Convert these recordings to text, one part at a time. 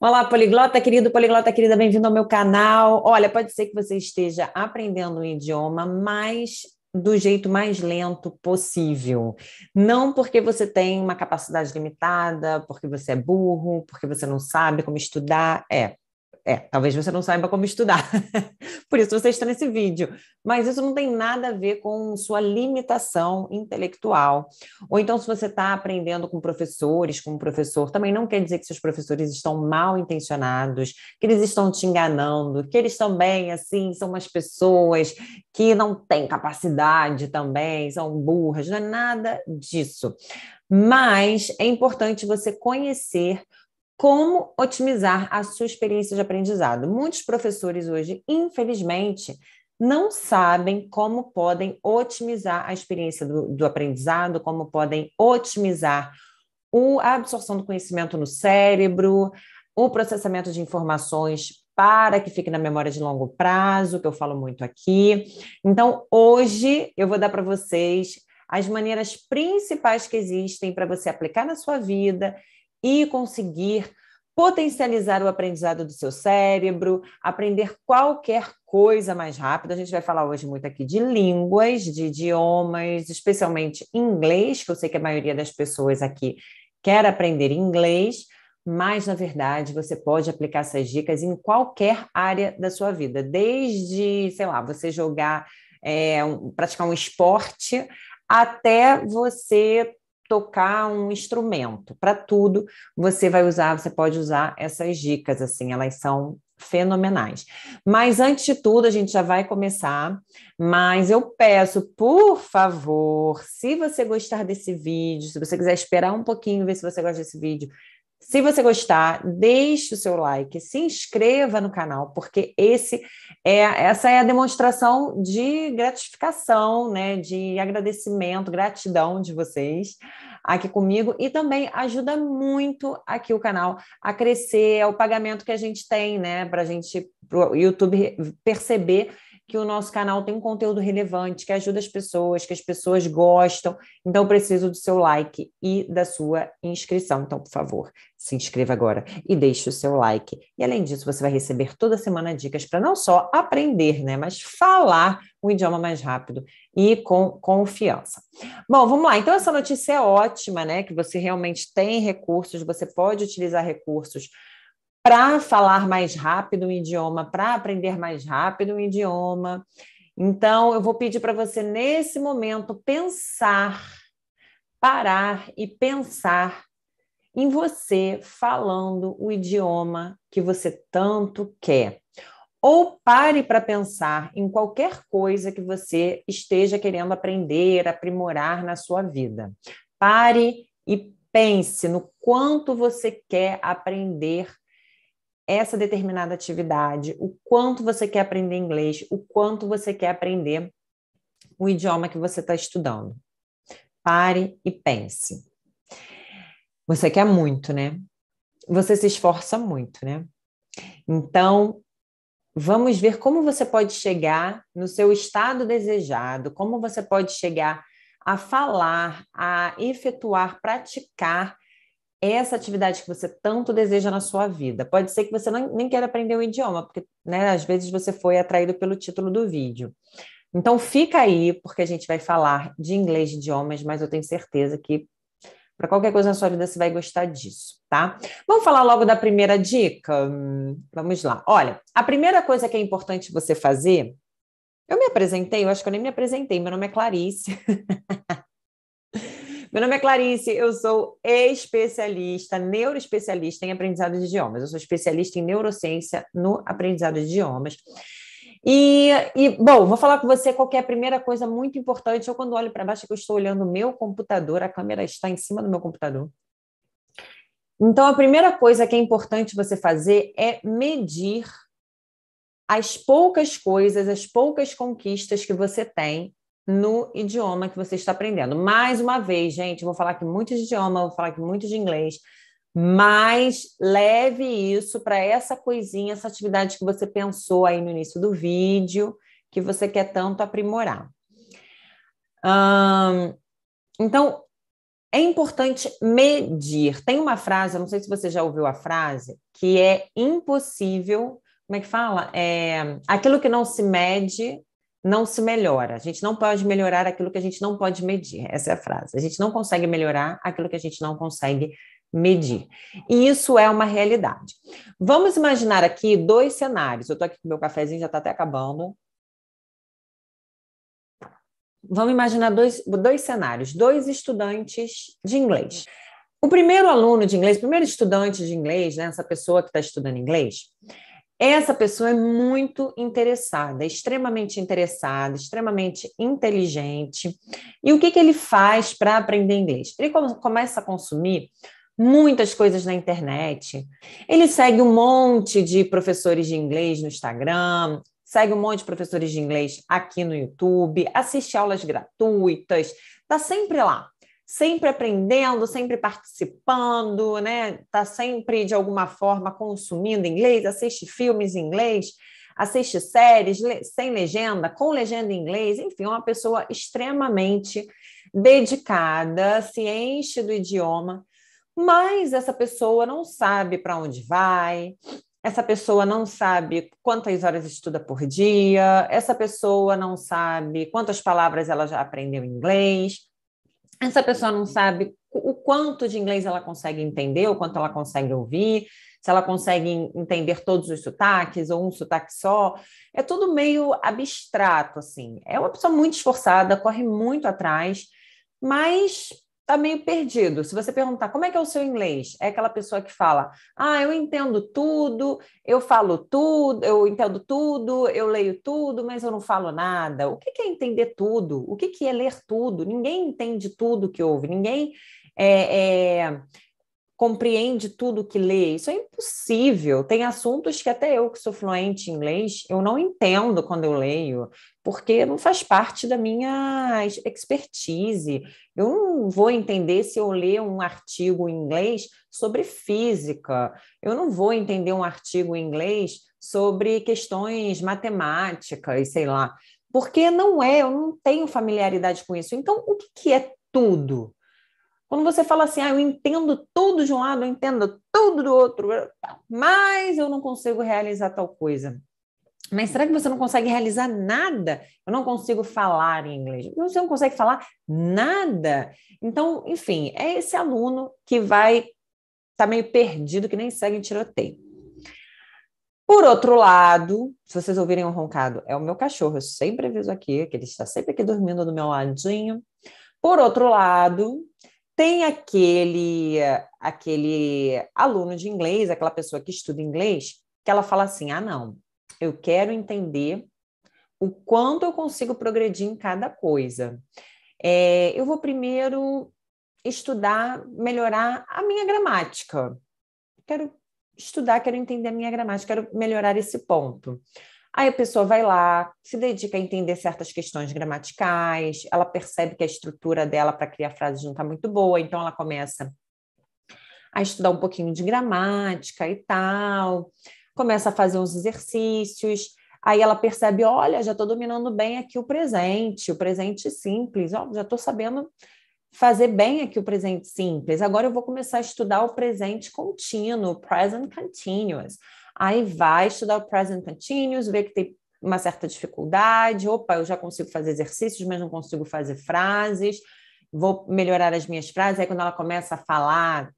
Olá, poliglota, querido, poliglota, querida, bem-vindo ao meu canal. Olha, pode ser que você esteja aprendendo um idioma, mas do jeito mais lento possível. Não porque você tem uma capacidade limitada, porque você é burro, porque você não sabe como estudar, é. É, talvez você não saiba como estudar, por isso você está nesse vídeo. Mas isso não tem nada a ver com sua limitação intelectual. Ou então, se você está aprendendo com professores, com um professor, também não quer dizer que seus professores estão mal intencionados, que eles estão te enganando, que eles também, assim, são umas pessoas que não têm capacidade também, são burras, não é nada disso. Mas é importante você conhecer como otimizar a sua experiência de aprendizado. Muitos professores hoje, infelizmente, não sabem como podem otimizar a experiência do, do aprendizado, como podem otimizar o, a absorção do conhecimento no cérebro, o processamento de informações para que fique na memória de longo prazo, que eu falo muito aqui. Então, hoje eu vou dar para vocês as maneiras principais que existem para você aplicar na sua vida e conseguir potencializar o aprendizado do seu cérebro, aprender qualquer coisa mais rápido. A gente vai falar hoje muito aqui de línguas, de idiomas, especialmente inglês, que eu sei que a maioria das pessoas aqui quer aprender inglês, mas na verdade você pode aplicar essas dicas em qualquer área da sua vida, desde, sei lá, você jogar, é, um, praticar um esporte, até você tocar um instrumento. Para tudo, você vai usar, você pode usar essas dicas, assim, elas são fenomenais. Mas antes de tudo, a gente já vai começar, mas eu peço, por favor, se você gostar desse vídeo, se você quiser esperar um pouquinho ver se você gosta desse vídeo, se você gostar, deixe o seu like, se inscreva no canal, porque esse é essa é a demonstração de gratificação, né, de agradecimento, gratidão de vocês aqui comigo e também ajuda muito aqui o canal a crescer, é o pagamento que a gente tem, né, para a gente o YouTube perceber que o nosso canal tem um conteúdo relevante, que ajuda as pessoas, que as pessoas gostam. Então, preciso do seu like e da sua inscrição. Então, por favor, se inscreva agora e deixe o seu like. E além disso, você vai receber toda semana dicas para não só aprender, né, mas falar o idioma mais rápido e com confiança. Bom, vamos lá. Então essa notícia é ótima, né, que você realmente tem recursos, você pode utilizar recursos para falar mais rápido o idioma, para aprender mais rápido o idioma. Então, eu vou pedir para você, nesse momento, pensar, parar e pensar em você falando o idioma que você tanto quer. Ou pare para pensar em qualquer coisa que você esteja querendo aprender, aprimorar na sua vida. Pare e pense no quanto você quer aprender essa determinada atividade, o quanto você quer aprender inglês, o quanto você quer aprender o idioma que você está estudando. Pare e pense. Você quer muito, né? Você se esforça muito, né? Então, vamos ver como você pode chegar no seu estado desejado, como você pode chegar a falar, a efetuar, praticar essa atividade que você tanto deseja na sua vida. Pode ser que você não, nem queira aprender o idioma, porque né, às vezes você foi atraído pelo título do vídeo. Então fica aí, porque a gente vai falar de inglês de idiomas, mas eu tenho certeza que para qualquer coisa na sua vida você vai gostar disso, tá? Vamos falar logo da primeira dica? Vamos lá. Olha, a primeira coisa que é importante você fazer. Eu me apresentei, eu acho que eu nem me apresentei, meu nome é Clarice. Meu nome é Clarice, eu sou especialista, neuroespecialista em aprendizado de idiomas. Eu sou especialista em neurociência no aprendizado de idiomas. E, e, bom, vou falar com você qual é a primeira coisa muito importante. Eu, quando olho para baixo, é que eu estou olhando o meu computador, a câmera está em cima do meu computador. Então, a primeira coisa que é importante você fazer é medir as poucas coisas, as poucas conquistas que você tem no idioma que você está aprendendo. Mais uma vez, gente, vou falar aqui muito de idioma, vou falar aqui muito de inglês, mas leve isso para essa coisinha, essa atividade que você pensou aí no início do vídeo, que você quer tanto aprimorar. então, é importante medir. Tem uma frase, eu não sei se você já ouviu a frase, que é impossível. Como é que fala? É, aquilo que não se mede não se melhora. A gente não pode melhorar aquilo que a gente não pode medir. Essa é a frase. A gente não consegue melhorar aquilo que a gente não consegue medir. E isso é uma realidade. Vamos imaginar aqui dois cenários. Eu estou aqui com meu cafezinho, já está até acabando. Vamos imaginar dois, dois cenários, dois estudantes de inglês. O primeiro aluno de inglês, primeiro estudante de inglês, né, essa pessoa que está estudando inglês, essa pessoa é muito interessada, extremamente interessada, extremamente inteligente. E o que, que ele faz para aprender inglês? Ele começa a consumir muitas coisas na internet. Ele segue um monte de professores de inglês no Instagram, segue um monte de professores de inglês aqui no YouTube, assiste aulas gratuitas, está sempre lá sempre aprendendo, sempre participando, né? Tá sempre de alguma forma consumindo inglês, assiste filmes em inglês, assiste séries le sem legenda, com legenda em inglês, enfim, é uma pessoa extremamente dedicada, se enche do idioma, mas essa pessoa não sabe para onde vai, essa pessoa não sabe quantas horas estuda por dia, essa pessoa não sabe quantas palavras ela já aprendeu em inglês, essa pessoa não sabe o quanto de inglês ela consegue entender, o quanto ela consegue ouvir, se ela consegue entender todos os sotaques ou um sotaque só. É tudo meio abstrato, assim. É uma pessoa muito esforçada, corre muito atrás, mas tá meio perdido. Se você perguntar como é que é o seu inglês, é aquela pessoa que fala: "Ah, eu entendo tudo, eu falo tudo, eu entendo tudo, eu leio tudo, mas eu não falo nada". O que é entender tudo? O que é ler tudo? Ninguém entende tudo que ouve. Ninguém é, é, compreende tudo que lê. Isso é impossível. Tem assuntos que até eu, que sou fluente em inglês, eu não entendo quando eu leio, porque não faz parte da minha expertise. Eu não vou entender se eu ler um artigo em inglês sobre física. Eu não vou entender um artigo em inglês sobre questões matemáticas, sei lá. Porque não é, eu não tenho familiaridade com isso. Então, o que é tudo? Quando você fala assim, ah, eu entendo tudo de um lado, eu entendo tudo do outro, mas eu não consigo realizar tal coisa. Mas será que você não consegue realizar nada? Eu não consigo falar em inglês. Você não consegue falar nada. Então, enfim, é esse aluno que vai estar tá meio perdido, que nem segue em tiroteio. Por outro lado, se vocês ouvirem um roncado, é o meu cachorro, eu sempre aviso aqui, que ele está sempre aqui dormindo do meu ladinho. Por outro lado, tem aquele aquele aluno de inglês, aquela pessoa que estuda inglês, que ela fala assim: "Ah, não, eu quero entender o quanto eu consigo progredir em cada coisa. É, eu vou primeiro estudar, melhorar a minha gramática. Quero estudar, quero entender a minha gramática, quero melhorar esse ponto. Aí a pessoa vai lá, se dedica a entender certas questões gramaticais, ela percebe que a estrutura dela para criar frases não está muito boa, então ela começa a estudar um pouquinho de gramática e tal, começa a fazer uns exercícios. Aí ela percebe, olha, já estou dominando bem aqui o presente, o presente simples, ó, já estou sabendo fazer bem aqui o presente simples. Agora eu vou começar a estudar o presente contínuo, present continuous Aí vai estudar o present continuous, ver que tem uma certa dificuldade. Opa, eu já consigo fazer exercícios, mas não consigo fazer frases. Vou melhorar as minhas frases. Aí quando ela começa a falar,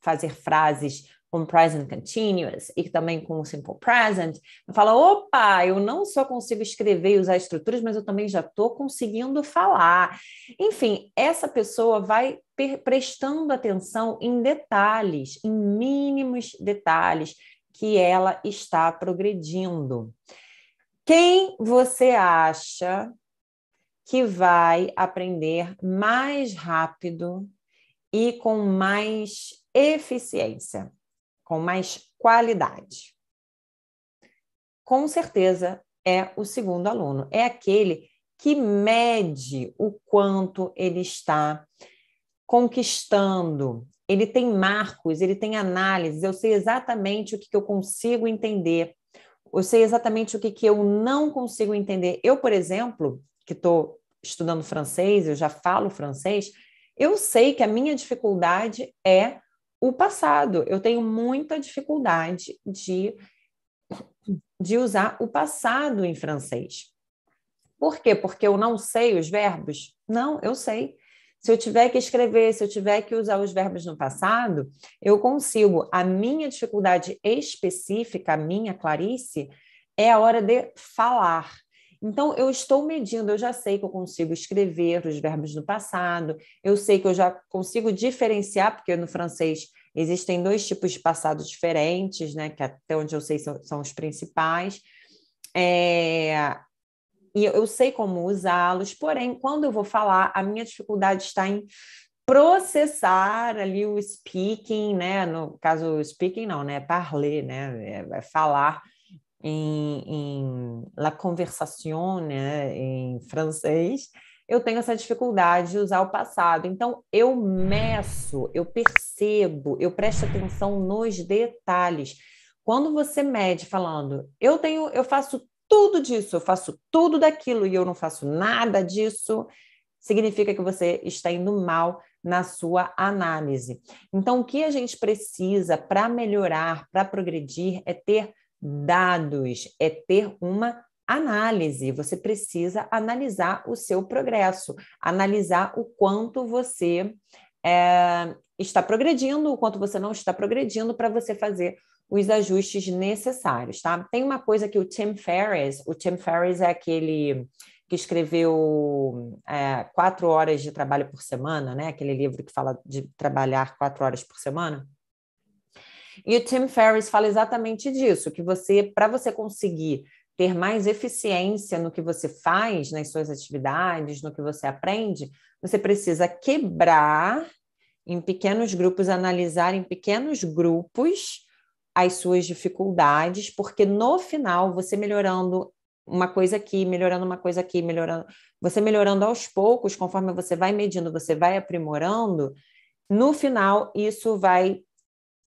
fazer frases com present continuous e também com o simple present, fala: opa, eu não só consigo escrever e usar estruturas, mas eu também já estou conseguindo falar. Enfim, essa pessoa vai prestando atenção em detalhes, em mínimos detalhes que ela está progredindo. Quem você acha que vai aprender mais rápido e com mais eficiência, com mais qualidade? Com certeza é o segundo aluno, é aquele que mede o quanto ele está conquistando, ele tem marcos, ele tem análises, eu sei exatamente o que, que eu consigo entender, eu sei exatamente o que, que eu não consigo entender. Eu, por exemplo, que estou estudando francês, eu já falo francês, eu sei que a minha dificuldade é o passado. Eu tenho muita dificuldade de, de usar o passado em francês. Por quê? Porque eu não sei os verbos? Não, eu sei. Se eu tiver que escrever, se eu tiver que usar os verbos no passado, eu consigo. A minha dificuldade específica, a minha Clarice, é a hora de falar. Então, eu estou medindo, eu já sei que eu consigo escrever os verbos no passado, eu sei que eu já consigo diferenciar, porque no francês existem dois tipos de passado diferentes, né? Que até onde eu sei são, são os principais. É, e eu sei como usá-los, porém, quando eu vou falar, a minha dificuldade está em processar ali o speaking, né? No caso, speaking não, né? Parler, né? É, é falar em, em la conversation, né? Em francês, eu tenho essa dificuldade de usar o passado. Então, eu meço, eu percebo, eu presto atenção nos detalhes. Quando você mede falando, eu tenho, eu faço tudo disso, eu faço tudo daquilo e eu não faço nada disso, significa que você está indo mal na sua análise. Então, o que a gente precisa para melhorar, para progredir, é ter dados, é ter uma análise. Você precisa analisar o seu progresso, analisar o quanto você é, está progredindo, o quanto você não está progredindo para você fazer os ajustes necessários, tá? Tem uma coisa que o Tim Ferriss, o Tim Ferriss é aquele que escreveu é, quatro horas de trabalho por semana, né? Aquele livro que fala de trabalhar quatro horas por semana. E o Tim Ferriss fala exatamente disso, que você, para você conseguir ter mais eficiência no que você faz, nas suas atividades, no que você aprende, você precisa quebrar em pequenos grupos, analisar em pequenos grupos as suas dificuldades, porque no final, você melhorando uma coisa aqui, melhorando uma coisa aqui, melhorando, você melhorando aos poucos, conforme você vai medindo, você vai aprimorando, no final isso vai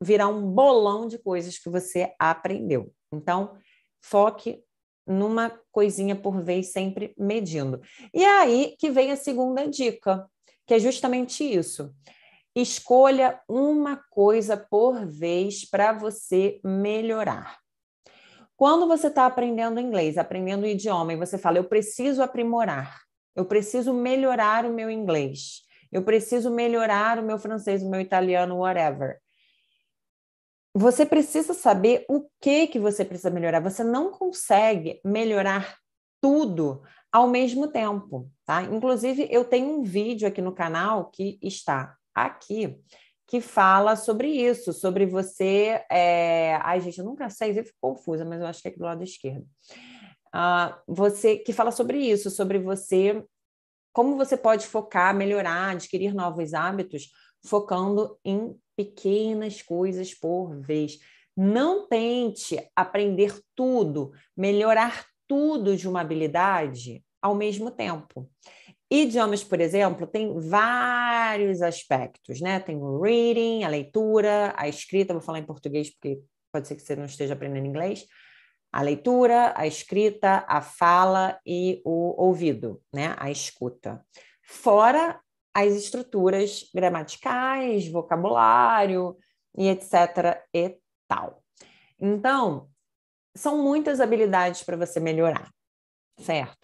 virar um bolão de coisas que você aprendeu. Então, foque numa coisinha por vez, sempre medindo. E é aí que vem a segunda dica, que é justamente isso. Escolha uma coisa por vez para você melhorar. Quando você está aprendendo inglês, aprendendo idioma, e você fala, eu preciso aprimorar, eu preciso melhorar o meu inglês, eu preciso melhorar o meu francês, o meu italiano, whatever. Você precisa saber o que, que você precisa melhorar. Você não consegue melhorar tudo ao mesmo tempo, tá? Inclusive, eu tenho um vídeo aqui no canal que está aqui que fala sobre isso, sobre você. É... Ai, gente, eu nunca sei, eu fico confusa, mas eu acho que é aqui do lado esquerdo. Ah, você que fala sobre isso, sobre você, como você pode focar, melhorar, adquirir novos hábitos, focando em pequenas coisas por vez. Não tente aprender tudo, melhorar tudo de uma habilidade ao mesmo tempo. Idiomas, por exemplo, tem vários aspectos, né? Tem o reading, a leitura, a escrita, vou falar em português porque pode ser que você não esteja aprendendo inglês. A leitura, a escrita, a fala e o ouvido, né? A escuta. Fora as estruturas gramaticais, vocabulário e etc e tal. Então, são muitas habilidades para você melhorar, certo?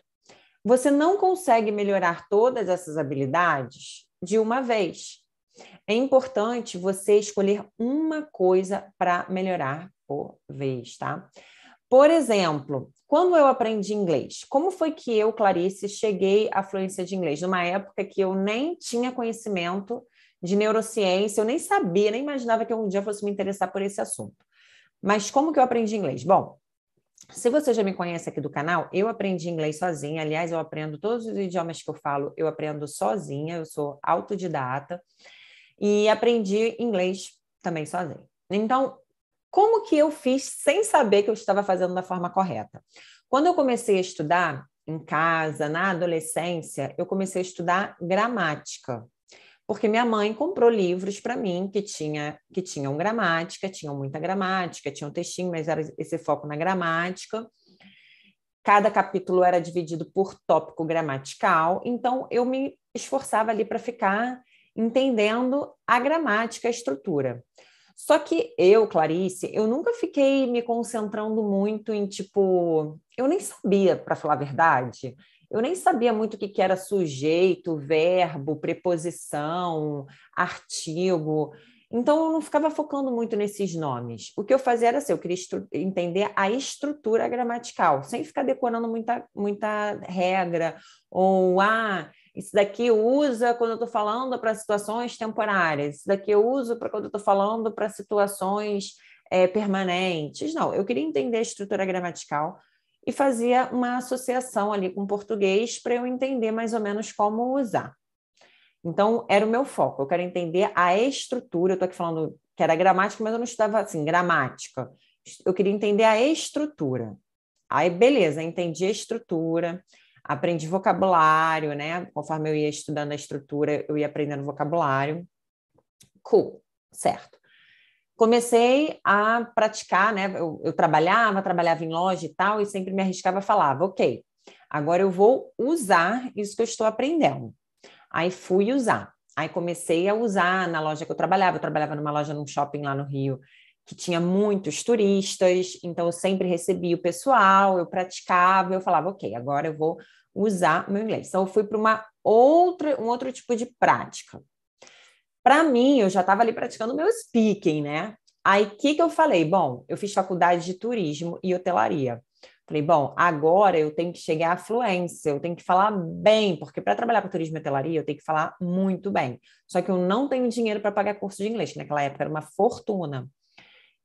Você não consegue melhorar todas essas habilidades de uma vez. É importante você escolher uma coisa para melhorar por vez, tá? Por exemplo, quando eu aprendi inglês, como foi que eu, Clarice, cheguei à fluência de inglês? Numa época que eu nem tinha conhecimento de neurociência, eu nem sabia, nem imaginava que um dia fosse me interessar por esse assunto. Mas como que eu aprendi inglês? Bom, se você já me conhece aqui do canal, eu aprendi inglês sozinha. Aliás, eu aprendo todos os idiomas que eu falo, eu aprendo sozinha, eu sou autodidata e aprendi inglês também sozinha. Então, como que eu fiz sem saber que eu estava fazendo da forma correta? Quando eu comecei a estudar em casa, na adolescência, eu comecei a estudar gramática porque minha mãe comprou livros para mim que tinha que tinham gramática, tinham muita gramática, tinham textinho, mas era esse foco na gramática. Cada capítulo era dividido por tópico gramatical, então eu me esforçava ali para ficar entendendo a gramática, a estrutura. Só que eu, Clarice, eu nunca fiquei me concentrando muito em tipo, eu nem sabia, para falar a verdade, eu nem sabia muito o que, que era sujeito, verbo, preposição, artigo. Então, eu não ficava focando muito nesses nomes. O que eu fazia era assim, eu queria entender a estrutura gramatical, sem ficar decorando muita, muita regra, ou, ah, isso daqui usa quando eu estou falando para situações temporárias, isso daqui eu uso para quando eu estou falando para situações é, permanentes. Não, eu queria entender a estrutura gramatical, e fazia uma associação ali com português para eu entender mais ou menos como usar. Então, era o meu foco. Eu quero entender a estrutura. Eu estou aqui falando que era gramática, mas eu não estudava assim, gramática. Eu queria entender a estrutura. Aí, beleza, entendi a estrutura, aprendi vocabulário, né? Conforme eu ia estudando a estrutura, eu ia aprendendo vocabulário. Cool, certo comecei a praticar, né? Eu, eu, trabalhava, trabalhava em loja e tal, e sempre me arriscava falava, ok, agora eu vou usar isso que eu estou aprendendo. Aí fui usar. Aí comecei a usar na loja que eu trabalhava. Eu trabalhava numa loja num shopping lá no Rio que tinha muitos turistas, então eu sempre recebia o pessoal, eu praticava, eu falava, ok, agora eu vou usar o meu inglês. Então eu fui para uma outra, um outro tipo de prática. Para mim, eu já estava ali praticando meu speaking, né? Aí, o que, que eu falei? Bom, eu fiz faculdade de turismo e hotelaria. Falei, bom, agora eu tenho que chegar à fluência, eu tenho que falar bem, porque para trabalhar com turismo e hotelaria eu tenho que falar muito bem. Só que eu não tenho dinheiro para pagar curso de inglês, que naquela época era uma fortuna.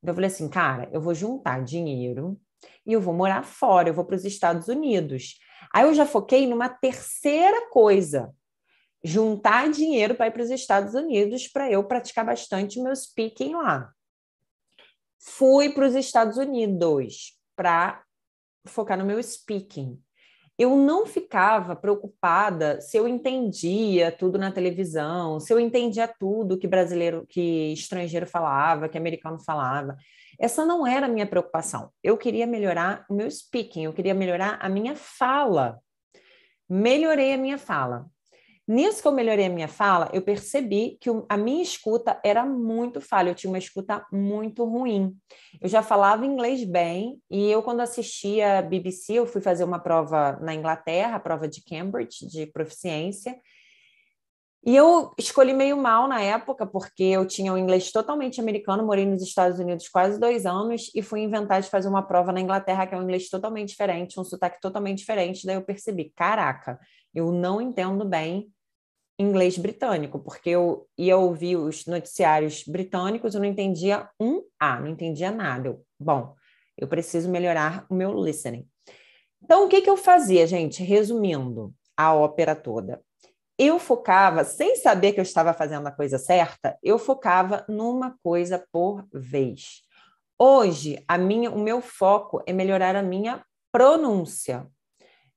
Então eu falei assim, cara, eu vou juntar dinheiro e eu vou morar fora, eu vou para os Estados Unidos. Aí eu já foquei numa terceira coisa, juntar dinheiro para ir para os Estados Unidos para eu praticar bastante meu speaking lá. Fui para os Estados Unidos para focar no meu speaking. Eu não ficava preocupada se eu entendia tudo na televisão, se eu entendia tudo que brasileiro, que estrangeiro falava, que americano falava. Essa não era a minha preocupação. Eu queria melhorar o meu speaking, eu queria melhorar a minha fala. Melhorei a minha fala Nisso que eu melhorei a minha fala, eu percebi que a minha escuta era muito falha, eu tinha uma escuta muito ruim. Eu já falava inglês bem, e eu, quando assistia BBC, eu fui fazer uma prova na Inglaterra, a prova de Cambridge, de proficiência, e eu escolhi meio mal na época, porque eu tinha um inglês totalmente americano, morei nos Estados Unidos quase dois anos e fui inventar de fazer uma prova na Inglaterra, que é um inglês totalmente diferente, um sotaque totalmente diferente. Daí eu percebi, caraca, eu não entendo bem inglês britânico, porque eu ia ouvir os noticiários britânicos, eu não entendia um A, não entendia nada. Eu, bom, eu preciso melhorar o meu listening. Então, o que, que eu fazia, gente? Resumindo a ópera toda. Eu focava, sem saber que eu estava fazendo a coisa certa, eu focava numa coisa por vez. Hoje, a minha, o meu foco é melhorar a minha pronúncia.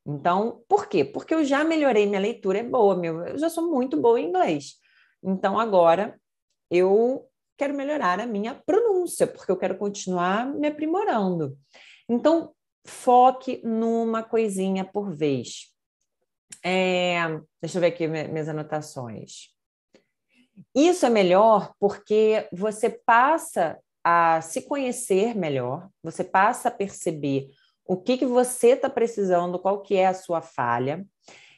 Então, por quê? Porque eu já melhorei, minha leitura é boa, meu, eu já sou muito boa em inglês. Então, agora eu quero melhorar a minha pronúncia, porque eu quero continuar me aprimorando. Então, foque numa coisinha por vez. É, deixa eu ver aqui minhas anotações. Isso é melhor porque você passa a se conhecer melhor, você passa a perceber o que, que você está precisando, qual que é a sua falha.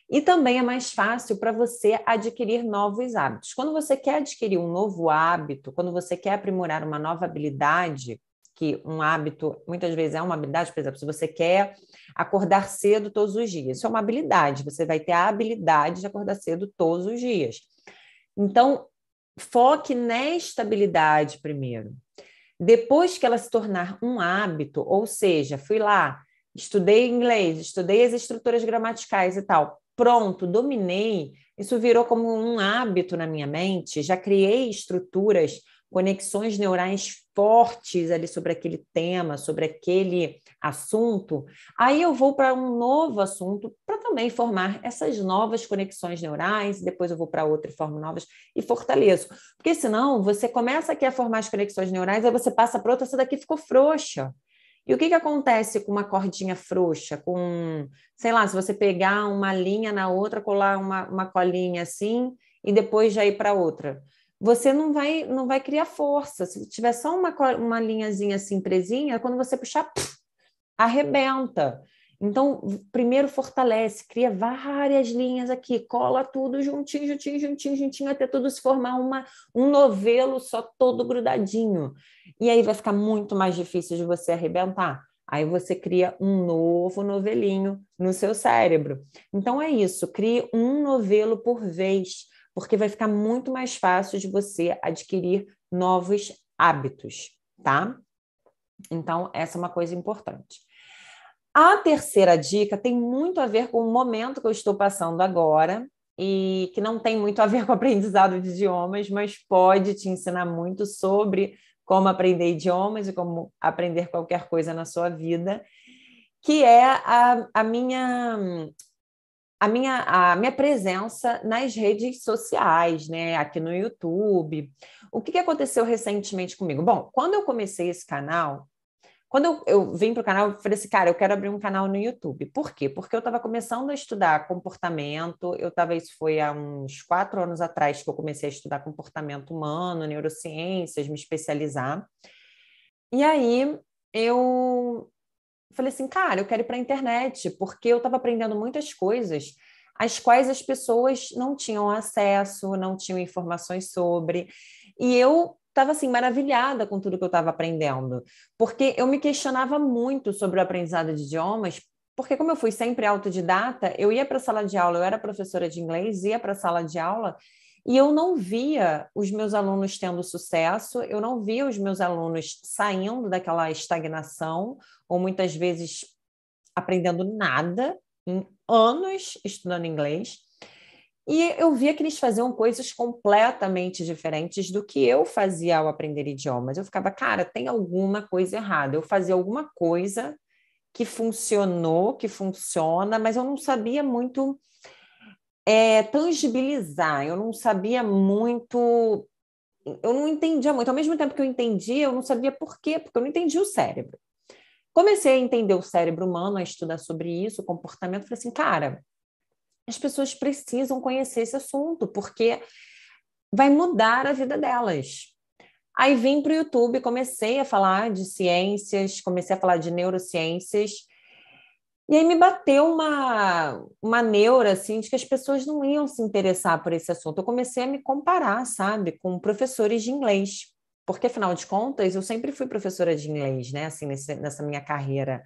E também é mais fácil para você adquirir novos hábitos. Quando você quer adquirir um novo hábito, quando você quer aprimorar uma nova habilidade, que um hábito muitas vezes é uma habilidade, por exemplo, se você quer acordar cedo todos os dias, isso é uma habilidade, você vai ter a habilidade de acordar cedo todos os dias. Então, foque nesta habilidade primeiro. Depois que ela se tornar um hábito, ou seja, fui lá, estudei inglês, estudei as estruturas gramaticais e tal, pronto, dominei, isso virou como um hábito na minha mente, já criei estruturas conexões neurais fortes ali sobre aquele tema, sobre aquele assunto, aí eu vou para um novo assunto para também formar essas novas conexões neurais, depois eu vou para outra e formo novas e fortaleço. Porque senão você começa aqui a formar as conexões neurais, aí você passa para outra, essa daqui ficou frouxa. E o que, que acontece com uma cordinha frouxa? Com, sei lá, se você pegar uma linha na outra, colar uma, uma colinha assim e depois já ir para outra você não vai não vai criar força. Se tiver só uma, uma linhazinha assim presinha, quando você puxar, pff, arrebenta. Então, primeiro fortalece, cria várias linhas aqui, cola tudo juntinho, juntinho, juntinho, juntinho, até tudo se formar uma, um novelo só todo grudadinho. E aí vai ficar muito mais difícil de você arrebentar. Aí você cria um novo novelinho no seu cérebro. Então é isso, crie um novelo por vez porque vai ficar muito mais fácil de você adquirir novos hábitos, tá? Então, essa é uma coisa importante. A terceira dica tem muito a ver com o momento que eu estou passando agora e que não tem muito a ver com aprendizado de idiomas, mas pode te ensinar muito sobre como aprender idiomas e como aprender qualquer coisa na sua vida, que é a, a minha a minha, a minha presença nas redes sociais, né? Aqui no YouTube. O que, que aconteceu recentemente comigo? Bom, quando eu comecei esse canal, quando eu, eu vim para o canal, eu falei assim, cara, eu quero abrir um canal no YouTube. Por quê? Porque eu estava começando a estudar comportamento, eu estava, isso foi há uns quatro anos atrás que eu comecei a estudar comportamento humano, neurociências, me especializar. E aí eu falei assim, cara, eu quero ir para a internet, porque eu estava aprendendo muitas coisas as quais as pessoas não tinham acesso, não tinham informações sobre. E eu estava assim maravilhada com tudo que eu estava aprendendo, porque eu me questionava muito sobre o aprendizado de idiomas, porque como eu fui sempre autodidata, eu ia para a sala de aula, eu era professora de inglês, ia para a sala de aula e eu não via os meus alunos tendo sucesso, eu não via os meus alunos saindo daquela estagnação, ou muitas vezes aprendendo nada, em anos estudando inglês. E eu via que eles faziam coisas completamente diferentes do que eu fazia ao aprender idiomas. Eu ficava, cara, tem alguma coisa errada. Eu fazia alguma coisa que funcionou, que funciona, mas eu não sabia muito é, tangibilizar. Eu não sabia muito, eu não entendia muito. Ao mesmo tempo que eu entendia, eu não sabia por quê, porque eu não entendia o cérebro. Comecei a entender o cérebro humano, a estudar sobre isso, o comportamento. Falei assim, cara, as pessoas precisam conhecer esse assunto, porque vai mudar a vida delas. Aí vim para o YouTube, comecei a falar de ciências, comecei a falar de neurociências e aí me bateu uma, uma neura, assim, de que as pessoas não iam se interessar por esse assunto. Eu comecei a me comparar, sabe, com professores de inglês. Porque, afinal de contas, eu sempre fui professora de inglês, né? Assim, nesse, nessa minha carreira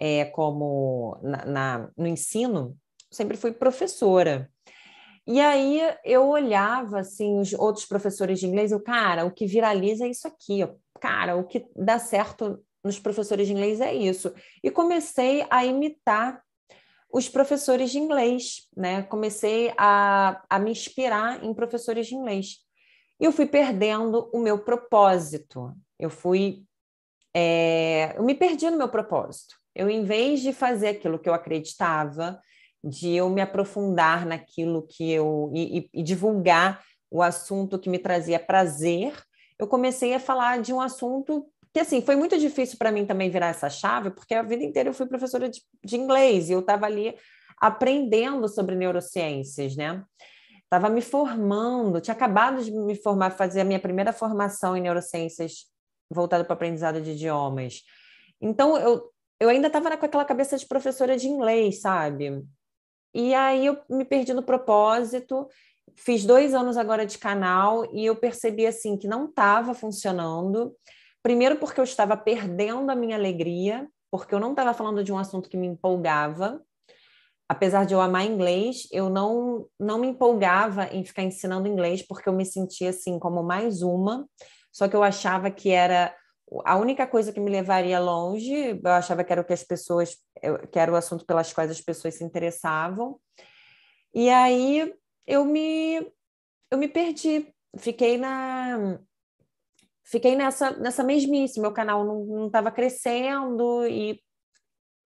é, como na, na, no ensino, sempre fui professora. E aí eu olhava, assim, os outros professores de inglês, eu, cara, o que viraliza é isso aqui, Cara, o que dá certo nos professores de inglês é isso. E comecei a imitar os professores de inglês, né? Comecei a, a me inspirar em professores de inglês. E eu fui perdendo o meu propósito. Eu fui. É, eu me perdi no meu propósito. Eu, em vez de fazer aquilo que eu acreditava, de eu me aprofundar naquilo que eu. e, e, e divulgar o assunto que me trazia prazer, eu comecei a falar de um assunto e assim, foi muito difícil para mim também virar essa chave, porque a vida inteira eu fui professora de, de inglês e eu estava ali aprendendo sobre neurociências, né? Estava me formando, tinha acabado de me formar, fazer a minha primeira formação em neurociências voltada para aprendizado de idiomas. Então, eu, eu ainda estava com aquela cabeça de professora de inglês, sabe? E aí eu me perdi no propósito, fiz dois anos agora de canal e eu percebi, assim, que não estava funcionando Primeiro, porque eu estava perdendo a minha alegria, porque eu não estava falando de um assunto que me empolgava. Apesar de eu amar inglês, eu não, não me empolgava em ficar ensinando inglês, porque eu me sentia assim, como mais uma. Só que eu achava que era a única coisa que me levaria longe, eu achava que era o que as pessoas, que era o assunto pelas quais as pessoas se interessavam. E aí eu me eu me perdi, fiquei na fiquei nessa, nessa mesmice. Meu canal não estava crescendo e,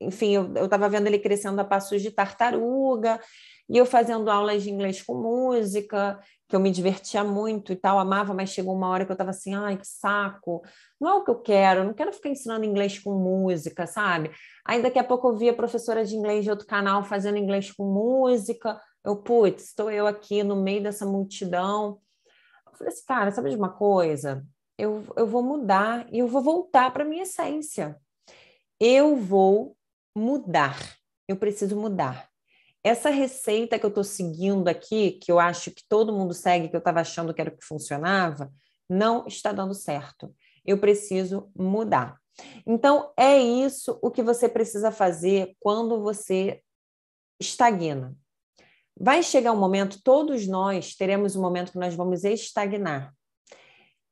enfim, eu estava vendo ele crescendo a passos de tartaruga e eu fazendo aulas de inglês com música, que eu me divertia muito e tal, amava, mas chegou uma hora que eu estava assim, ai, que saco, não é o que eu quero, não quero ficar ensinando inglês com música, sabe? Aí daqui a pouco eu via professora de inglês de outro canal fazendo inglês com música, eu, putz, estou eu aqui no meio dessa multidão. Eu falei assim, cara, sabe de uma coisa? eu, eu vou mudar e eu vou voltar para minha essência. Eu vou mudar, eu preciso mudar. Essa receita que eu estou seguindo aqui, que eu acho que todo mundo segue, que eu estava achando que era o que funcionava, não está dando certo. Eu preciso mudar. Então, é isso o que você precisa fazer quando você estagna. Vai chegar um momento, todos nós teremos um momento que nós vamos estagnar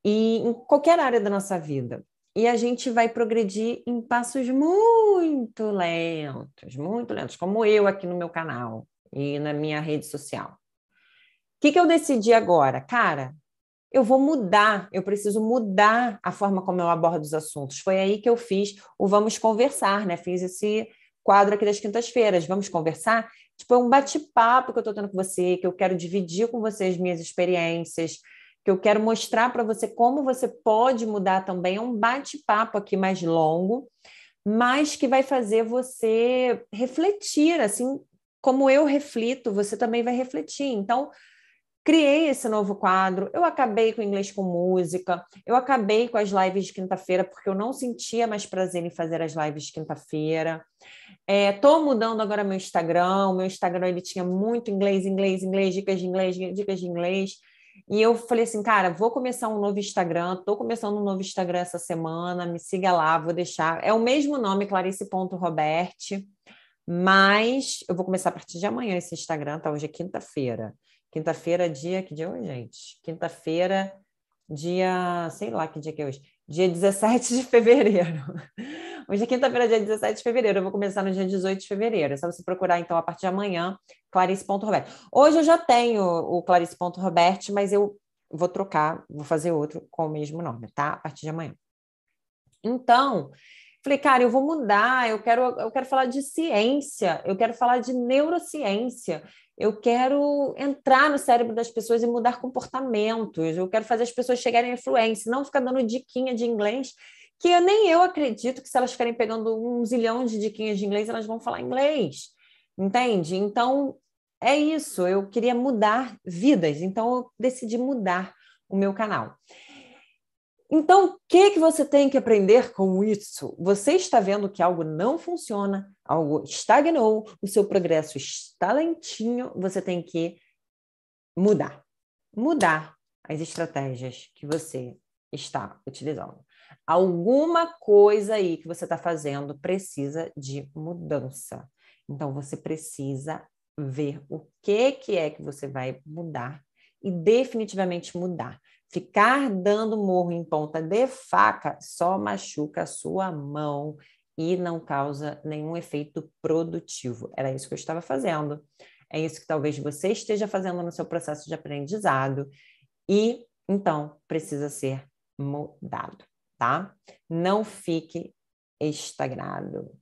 e em qualquer área da nossa vida. E a gente vai progredir em passos muito lentos, muito lentos, como eu aqui no meu canal e na minha rede social. O que, que eu decidi agora? Cara, eu vou mudar, eu preciso mudar a forma como eu abordo os assuntos. Foi aí que eu fiz o Vamos Conversar, né? Fiz esse quadro aqui das quintas-feiras. Vamos conversar? Tipo, é um bate-papo que eu estou tendo com você, que eu quero dividir com vocês minhas experiências, que eu quero mostrar para você como você pode mudar também. É um bate-papo aqui mais longo, mas que vai fazer você refletir, assim como eu reflito, você também vai refletir. Então, criei esse novo quadro, eu acabei com o inglês com música, eu acabei com as lives de quinta-feira, porque eu não sentia mais prazer em fazer as lives de quinta-feira. Estou é, mudando agora meu Instagram, o meu Instagram ele tinha muito inglês, inglês, inglês, dicas de inglês, dicas de inglês. E eu falei assim, cara, vou começar um novo Instagram, tô começando um novo Instagram essa semana, me siga lá, vou deixar. É o mesmo nome, Clarice.Roberti, mas eu vou começar a partir de amanhã esse Instagram, tá? Hoje é quinta-feira. Quinta-feira, dia. Que dia é hoje, gente? Quinta-feira, dia. Sei lá que dia que é hoje dia 17 de fevereiro. Hoje é quinta-feira, dia 17 de fevereiro. Eu vou começar no dia 18 de fevereiro. É só você procurar, então, a partir de amanhã, clarice.roberto. Hoje eu já tenho o clarice.roberto, mas eu vou trocar, vou fazer outro com o mesmo nome, tá? A partir de amanhã. Então, Falei, cara, eu vou mudar, eu quero, eu quero falar de ciência, eu quero falar de neurociência, eu quero entrar no cérebro das pessoas e mudar comportamentos, eu quero fazer as pessoas chegarem à influência, não ficar dando diquinha de inglês, que eu, nem eu acredito que se elas ficarem pegando um zilhão de diquinhas de inglês, elas vão falar inglês, entende? Então, é isso, eu queria mudar vidas, então eu decidi mudar o meu canal. Então, o que, que você tem que aprender com isso? Você está vendo que algo não funciona, algo estagnou, o seu progresso está lentinho, você tem que mudar. Mudar as estratégias que você está utilizando. Alguma coisa aí que você está fazendo precisa de mudança. Então, você precisa ver o que, que é que você vai mudar e definitivamente mudar. Ficar dando morro em ponta de faca só machuca a sua mão e não causa nenhum efeito produtivo. Era isso que eu estava fazendo. É isso que talvez você esteja fazendo no seu processo de aprendizado e então precisa ser mudado, tá? Não fique estagnado.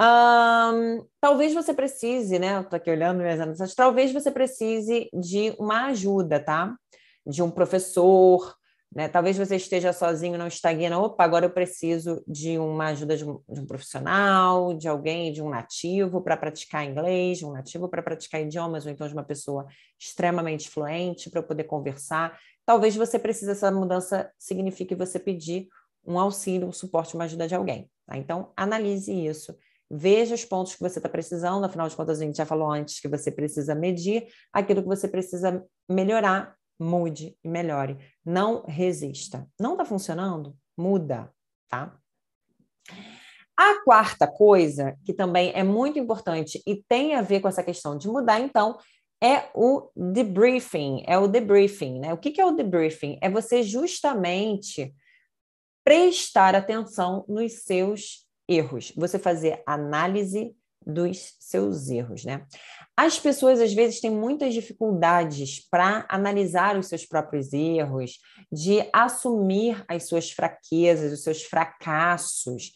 Um, talvez você precise, né? Eu tô aqui olhando minhas anotações. Talvez você precise de uma ajuda, tá? de um professor, né? Talvez você esteja sozinho, não estagna, opa, agora eu preciso de uma ajuda de um, de um profissional, de alguém, de um nativo para praticar inglês, de um nativo para praticar idiomas, ou então de uma pessoa extremamente fluente para poder conversar. Talvez você precise, essa mudança signifique você pedir um auxílio, um suporte, uma ajuda de alguém. Tá? Então, analise isso. Veja os pontos que você está precisando, afinal de contas, a gente já falou antes que você precisa medir aquilo que você precisa melhorar mude e melhore. Não resista. Não está funcionando? Muda, tá? A quarta coisa, que também é muito importante e tem a ver com essa questão de mudar, então, é o debriefing. É o debriefing, né? O que é o debriefing? É você justamente prestar atenção nos seus erros, você fazer análise dos seus erros, né? As pessoas às vezes têm muitas dificuldades para analisar os seus próprios erros, de assumir as suas fraquezas, os seus fracassos,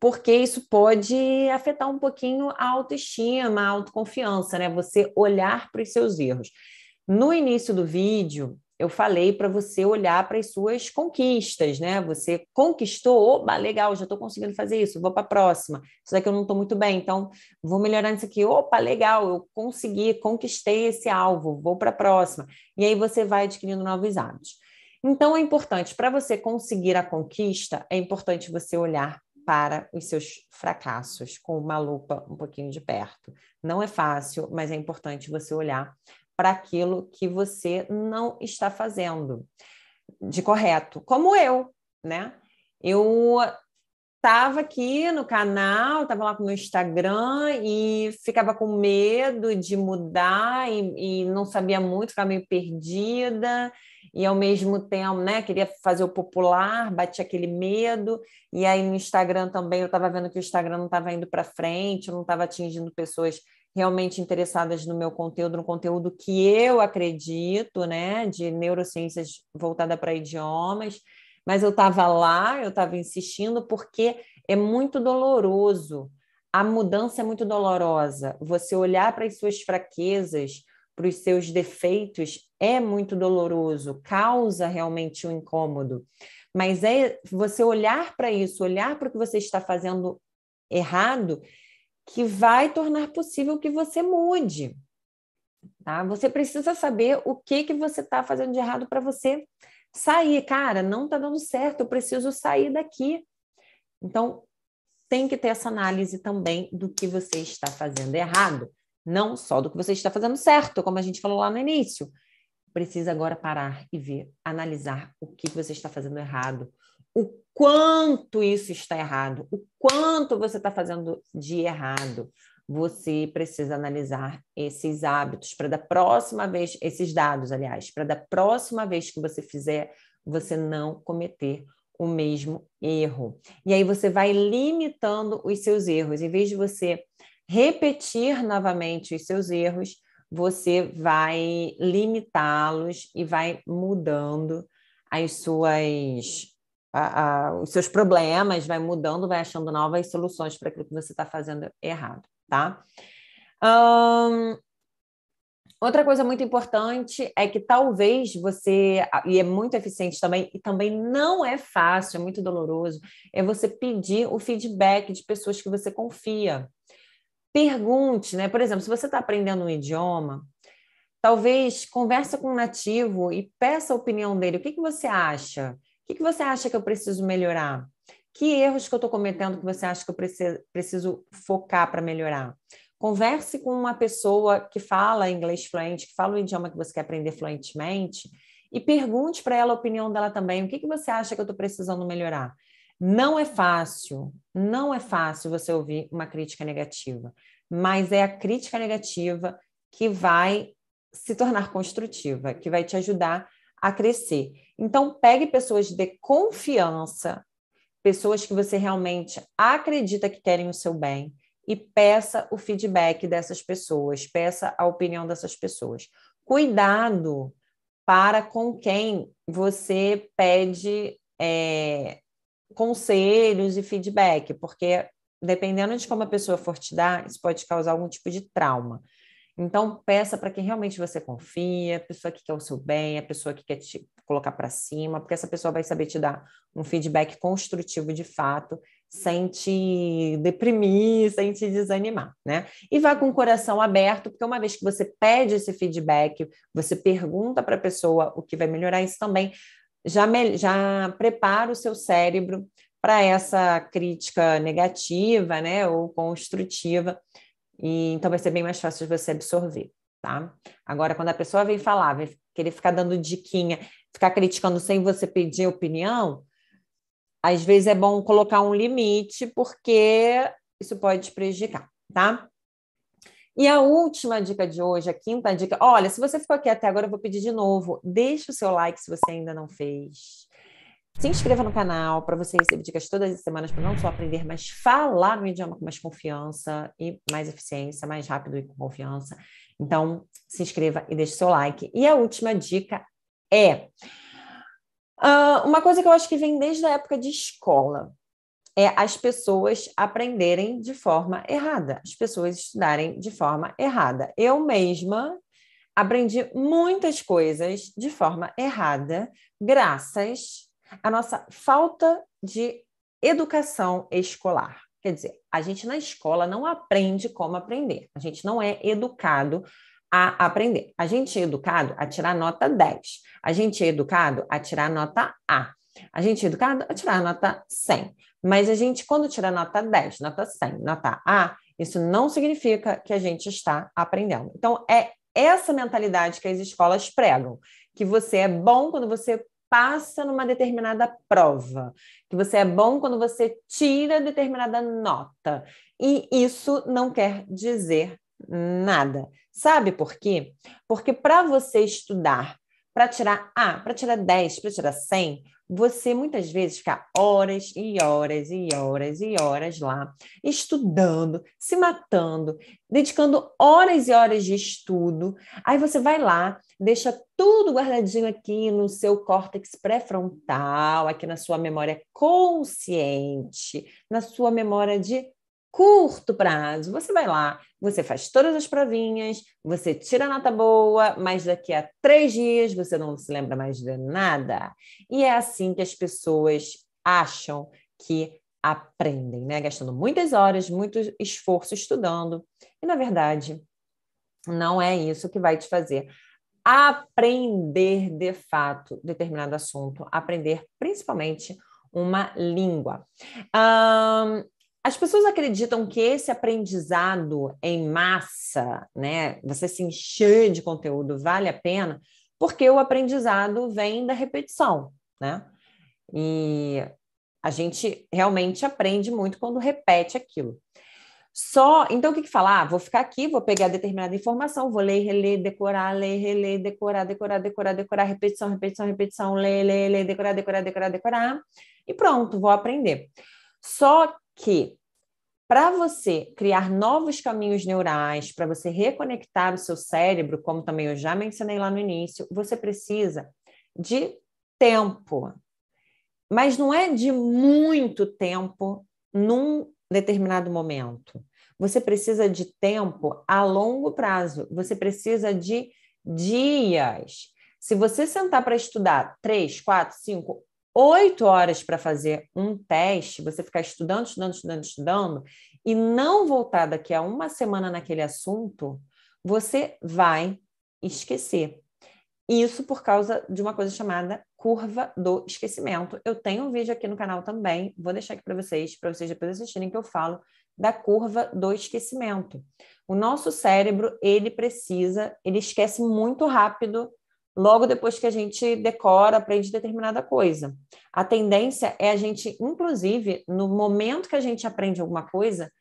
porque isso pode afetar um pouquinho a autoestima, a autoconfiança, né? Você olhar para os seus erros. No início do vídeo, eu falei para você olhar para as suas conquistas, né? Você conquistou, opa, legal, já estou conseguindo fazer isso, vou para a próxima. Isso que eu não estou muito bem, então vou melhorar nisso aqui. Opa, legal, eu consegui, conquistei esse alvo, vou para a próxima. E aí você vai adquirindo novos hábitos. Então é importante, para você conseguir a conquista, é importante você olhar para os seus fracassos com uma lupa um pouquinho de perto. Não é fácil, mas é importante você olhar para aquilo que você não está fazendo de correto, como eu, né? Eu estava aqui no canal, estava lá no Instagram e ficava com medo de mudar e, e não sabia muito, ficava meio perdida e ao mesmo tempo, né, queria fazer o popular, bati aquele medo, e aí no Instagram também eu estava vendo que o Instagram não estava indo para frente, não estava atingindo pessoas realmente interessadas no meu conteúdo, no conteúdo que eu acredito, né, de neurociências voltada para idiomas, mas eu estava lá, eu estava insistindo porque é muito doloroso. A mudança é muito dolorosa. Você olhar para as suas fraquezas, para os seus defeitos é muito doloroso, causa realmente um incômodo. Mas é você olhar para isso, olhar para o que você está fazendo errado que vai tornar possível que você mude. Tá? Você precisa saber o que que você está fazendo de errado para você sair, cara, não está dando certo, eu preciso sair daqui. Então tem que ter essa análise também do que você está fazendo errado, não só do que você está fazendo certo, como a gente falou lá no início. Precisa agora parar e ver, analisar o que você está fazendo errado, o quanto isso está errado, o quanto você está fazendo de errado. Você precisa analisar esses hábitos para da próxima vez, esses dados, aliás, para da próxima vez que você fizer, você não cometer o mesmo erro. E aí você vai limitando os seus erros. Em vez de você repetir novamente os seus erros, você vai limitá-los e vai mudando as suas a, a, os seus problemas, vai mudando, vai achando novas soluções para aquilo que você está fazendo errado, tá? Um, outra coisa muito importante é que talvez você, e é muito eficiente também, e também não é fácil, é muito doloroso, é você pedir o feedback de pessoas que você confia. Pergunte, né? Por exemplo, se você está aprendendo um idioma, talvez converse com um nativo e peça a opinião dele. O que, que você acha? que, que você acha que eu preciso melhorar? Que erros que eu estou cometendo que você acha que eu preciso, preciso focar para melhorar? Converse com uma pessoa que fala inglês fluente, que fala o idioma que você quer aprender fluentemente, e pergunte para ela a opinião dela também. O que, que você acha que eu estou precisando melhorar? Não é fácil, não é fácil você ouvir uma crítica negativa, mas é a crítica negativa que vai se tornar construtiva, que vai te ajudar a crescer. Então, pegue pessoas de confiança, pessoas que você realmente acredita que querem o seu bem e peça o feedback dessas pessoas, peça a opinião dessas pessoas. Cuidado para com quem você pede é, conselhos e feedback, porque dependendo de como a pessoa for te dar, isso pode causar algum tipo de trauma. Então, peça para quem realmente você confia, a pessoa que quer o seu bem, a pessoa que quer te colocar para cima, porque essa pessoa vai saber te dar um feedback construtivo de fato, sem te deprimir, sem te desanimar, né? E vá com o coração aberto, porque uma vez que você pede esse feedback, você pergunta para a pessoa o que vai melhorar, isso também já, me, já prepara o seu cérebro para essa crítica negativa, né, ou construtiva e, então vai ser bem mais fácil de você absorver, tá? Agora, quando a pessoa vem falar, vem querer ficar dando diquinha, ficar criticando sem você pedir opinião, às vezes é bom colocar um limite, porque isso pode prejudicar, tá? E a última dica de hoje, a quinta dica. Olha, se você ficou aqui até agora, eu vou pedir de novo. Deixa o seu like se você ainda não fez. Se inscreva no canal para você receber dicas todas as semanas para não só aprender, mas falar o idioma com mais confiança e mais eficiência, mais rápido e com confiança. Então, se inscreva e deixe seu like. E a última dica é uh, uma coisa que eu acho que vem desde a época de escola é as pessoas aprenderem de forma errada, as pessoas estudarem de forma errada. Eu mesma aprendi muitas coisas de forma errada, graças a nossa falta de educação escolar. Quer dizer, a gente na escola não aprende como aprender, a gente não é educado a aprender. A gente é educado a tirar nota 10, a gente é educado a tirar nota A, a gente é educado a tirar nota 100. Mas a gente, quando tira nota 10, nota 100, nota A, isso não significa que a gente está aprendendo. Então, é essa mentalidade que as escolas pregam, que você é bom quando você passa numa determinada prova, que você é bom quando você tira determinada nota. E isso não quer dizer nada. Sabe por quê? Porque para você estudar, para tirar A, ah, para tirar 10, para tirar 100, você muitas vezes fica horas e horas e horas e horas lá, estudando, se matando, dedicando horas e horas de estudo. Aí você vai lá, deixa tudo guardadinho aqui no seu córtex pré-frontal, aqui na sua memória consciente, na sua memória de curto prazo. Você vai lá, você faz todas as provinhas, você tira a nota boa, mas daqui a três dias você não se lembra mais de nada. E é assim que as pessoas acham que aprendem, né? Gastando muitas horas, muito esforço estudando. E na verdade, não é isso que vai te fazer aprender de fato determinado assunto, aprender principalmente uma língua. Um, as pessoas acreditam que esse aprendizado em massa, né, você se encher de conteúdo vale a pena, porque o aprendizado vem da repetição, né? E a gente realmente aprende muito quando repete aquilo. Só, então o que que falar? Ah, vou ficar aqui, vou pegar determinada informação, vou ler, reler, decorar, ler, reler, decorar, decorar, decorar, decorar, repetição, repetição, repetição, ler, ler, ler, decorar, decorar, decorar, decorar, e pronto, vou aprender. Só que para você criar novos caminhos neurais, para você reconectar o seu cérebro, como também eu já mencionei lá no início, você precisa de tempo. Mas não é de muito tempo num determinado momento. Você precisa de tempo a longo prazo. Você precisa de dias. Se você sentar para estudar três, quatro, cinco, oito horas para fazer um teste, você ficar estudando, estudando, estudando, estudando, e não voltar daqui a uma semana naquele assunto, você vai esquecer. Isso por causa de uma coisa chamada curva do esquecimento. Eu tenho um vídeo aqui no canal também, vou deixar aqui para vocês, para vocês depois assistirem que eu falo da curva do esquecimento. O nosso cérebro, ele precisa, ele esquece muito rápido logo depois que a gente decora, aprende determinada coisa. A tendência é a gente, inclusive, no momento que a gente aprende alguma coisa,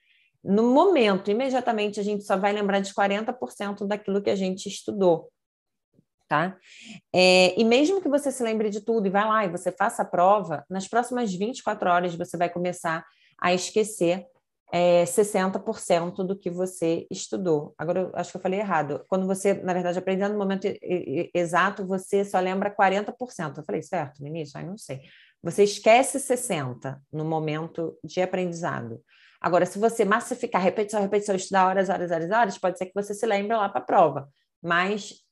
no momento, imediatamente, a gente só vai lembrar de 40% daquilo que a gente estudou tá? É, e mesmo que você se lembre de tudo e vá lá e você faça a prova, nas próximas 24 horas você vai começar a esquecer é, 60% do que você estudou. Agora, eu acho que eu falei errado. Quando você, na verdade, aprendendo no momento exato, você só lembra 40%. Eu falei certo no início? Aí não sei. Você esquece 60% no momento de aprendizado. Agora, se você massificar repetição, repetição, estudar horas, horas, horas, horas, pode ser que você se lembre lá para a prova. Mas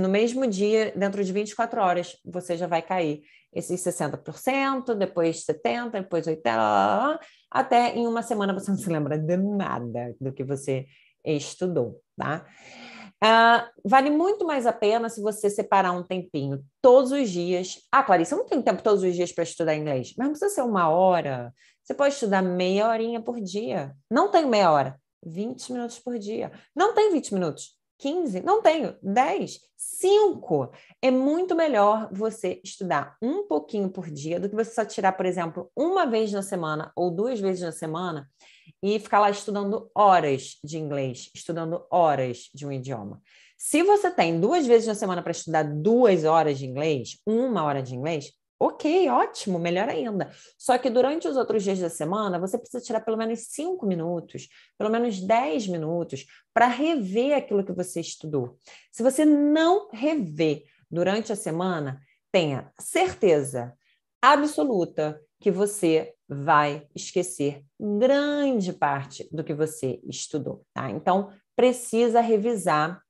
no mesmo dia, dentro de 24 horas, você já vai cair esses 60%, depois 70%, depois 80%, até em uma semana você não se lembra de nada do que você estudou, tá? Ah, vale muito mais a pena se você separar um tempinho todos os dias. Ah, Clarice, eu não tenho tempo todos os dias para estudar inglês, mas não precisa ser uma hora. Você pode estudar meia horinha por dia. Não tenho meia hora, 20 minutos por dia. Não tem 20 minutos, 15? Não tenho. 10? 5? É muito melhor você estudar um pouquinho por dia do que você só tirar, por exemplo, uma vez na semana ou duas vezes na semana e ficar lá estudando horas de inglês, estudando horas de um idioma. Se você tem duas vezes na semana para estudar duas horas de inglês, uma hora de inglês, Ok, ótimo, melhor ainda. Só que durante os outros dias da semana, você precisa tirar pelo menos 5 minutos, pelo menos 10 minutos, para rever aquilo que você estudou. Se você não rever durante a semana, tenha certeza absoluta que você vai esquecer grande parte do que você estudou, tá? Então, precisa revisar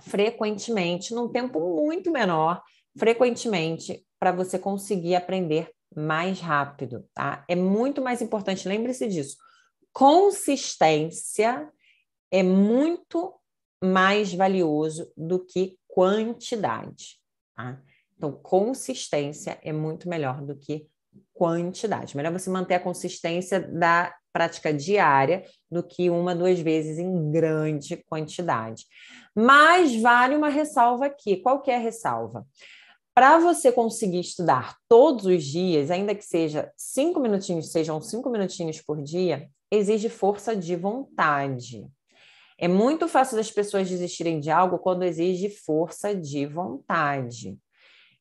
frequentemente, num tempo muito menor, frequentemente para você conseguir aprender mais rápido, tá? É muito mais importante, lembre-se disso. Consistência é muito mais valioso do que quantidade, tá? Então, consistência é muito melhor do que quantidade. Melhor você manter a consistência da prática diária do que uma, duas vezes em grande quantidade. Mas vale uma ressalva aqui. Qual que é a ressalva? para você conseguir estudar todos os dias, ainda que seja cinco minutinhos, sejam cinco minutinhos por dia, exige força de vontade. É muito fácil das pessoas desistirem de algo quando exige força de vontade.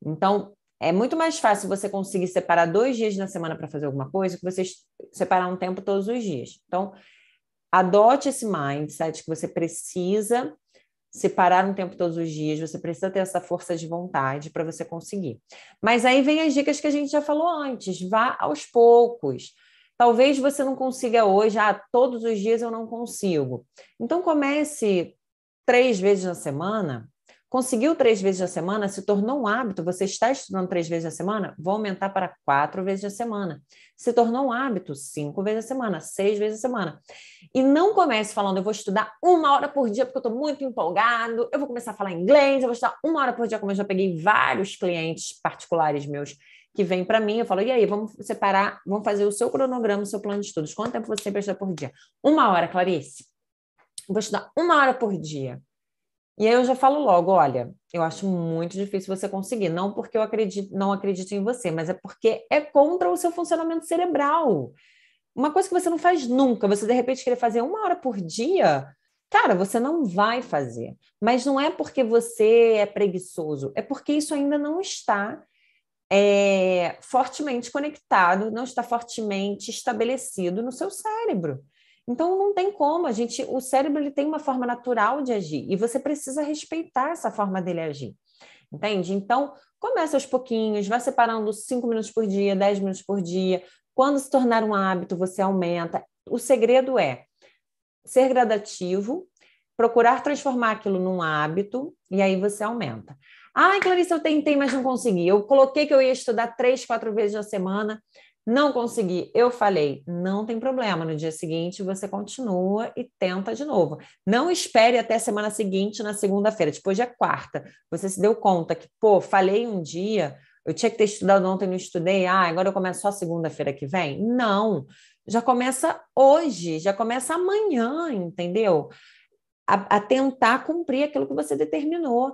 Então, é muito mais fácil você conseguir separar dois dias na semana para fazer alguma coisa que você separar um tempo todos os dias. Então, adote esse mindset que você precisa se parar um tempo todos os dias, você precisa ter essa força de vontade para você conseguir. Mas aí vem as dicas que a gente já falou antes, vá aos poucos. Talvez você não consiga hoje, ah, todos os dias eu não consigo. Então comece três vezes na semana, Conseguiu três vezes na semana, se tornou um hábito, você está estudando três vezes na semana, vou aumentar para quatro vezes na semana. Se tornou um hábito, cinco vezes na semana, seis vezes na semana. E não comece falando, eu vou estudar uma hora por dia porque eu estou muito empolgado, eu vou começar a falar inglês, eu vou estudar uma hora por dia, como eu já peguei vários clientes particulares meus que vêm para mim, eu falo, e aí, vamos separar, vamos fazer o seu cronograma, o seu plano de estudos. Quanto tempo você vai estudar por dia? Uma hora, Clarice. Eu vou estudar uma hora por dia. E aí eu já falo logo, olha, eu acho muito difícil você conseguir, não porque eu acredito, não acredito em você, mas é porque é contra o seu funcionamento cerebral. Uma coisa que você não faz nunca, você de repente querer fazer uma hora por dia, cara, você não vai fazer. Mas não é porque você é preguiçoso, é porque isso ainda não está é, fortemente conectado, não está fortemente estabelecido no seu cérebro. Então não tem como, a gente, o cérebro ele tem uma forma natural de agir e você precisa respeitar essa forma dele agir. Entende? Então, começa aos pouquinhos, vai separando 5 minutos por dia, 10 minutos por dia. Quando se tornar um hábito, você aumenta. O segredo é ser gradativo, procurar transformar aquilo num hábito e aí você aumenta. Ai, Clarice, eu tentei, mas não consegui. Eu coloquei que eu ia estudar três, quatro vezes na semana, não consegui, eu falei, não tem problema. No dia seguinte você continua e tenta de novo. Não espere até a semana seguinte, na segunda-feira, depois é quarta. Você se deu conta que, pô, falei um dia, eu tinha que ter estudado ontem, não estudei, ah, agora eu começo só segunda-feira que vem? Não. Já começa hoje, já começa amanhã, entendeu? A, a tentar cumprir aquilo que você determinou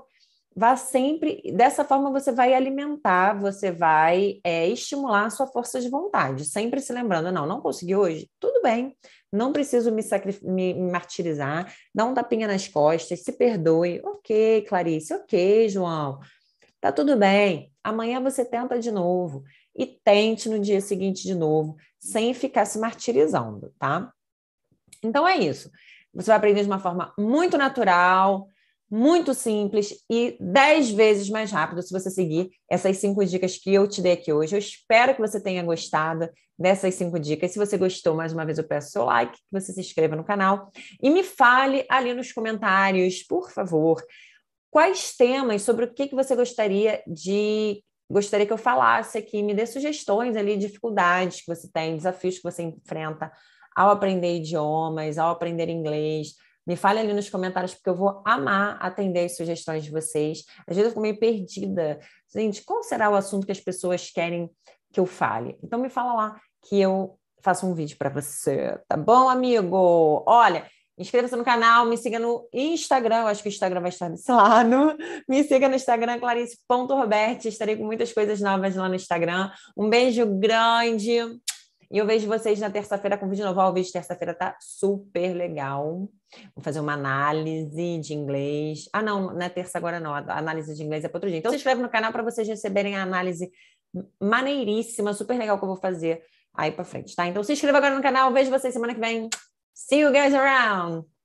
vá sempre. Dessa forma, você vai alimentar, você vai é, estimular a sua força de vontade. Sempre se lembrando: não, não consegui hoje, tudo bem, não preciso me, me, me martirizar, dá um tapinha nas costas, se perdoe. Ok, Clarice, ok, João, tá tudo bem. Amanhã você tenta de novo e tente no dia seguinte de novo, sem ficar se martirizando, tá? Então é isso. Você vai aprender de uma forma muito natural muito simples e 10 vezes mais rápido se você seguir essas cinco dicas que eu te dei aqui hoje. Eu espero que você tenha gostado dessas cinco dicas. Se você gostou, mais uma vez eu peço seu like, que você se inscreva no canal e me fale ali nos comentários, por favor, quais temas sobre o que, que você gostaria de gostaria que eu falasse aqui, me dê sugestões ali, dificuldades que você tem, desafios que você enfrenta ao aprender idiomas, ao aprender inglês me fale ali nos comentários, porque eu vou amar atender as sugestões de vocês. Às vezes eu fico meio perdida. Gente, qual será o assunto que as pessoas querem que eu fale? Então me fala lá que eu faço um vídeo para você, tá bom, amigo? Olha, Inscreva-se no canal, me siga no Instagram, eu acho que o Instagram vai estar desse lado. Me siga no Instagram, clarice.roberti, estarei com muitas coisas novas lá no Instagram. Um beijo grande e eu vejo vocês na terça-feira com o vídeo novo. O vídeo de terça-feira tá super legal. Vou fazer uma análise de inglês. Ah, não, na é terça agora não. A análise de inglês é para outro dia. Então se inscreve no canal para vocês receberem a análise maneiríssima, super legal que eu vou fazer aí para frente, tá? Então se inscreva agora no canal. Vejo vocês semana que vem. See you guys around.